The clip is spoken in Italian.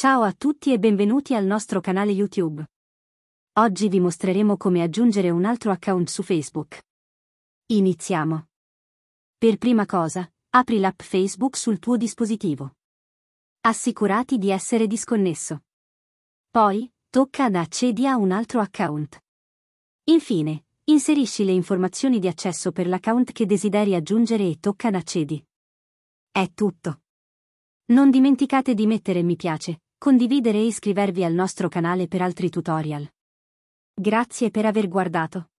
Ciao a tutti e benvenuti al nostro canale YouTube. Oggi vi mostreremo come aggiungere un altro account su Facebook. Iniziamo. Per prima cosa, apri l'app Facebook sul tuo dispositivo. Assicurati di essere disconnesso. Poi, tocca ad accedi a un altro account. Infine, inserisci le informazioni di accesso per l'account che desideri aggiungere e tocca ad accedi. È tutto. Non dimenticate di mettere mi piace, condividere e iscrivervi al nostro canale per altri tutorial. Grazie per aver guardato.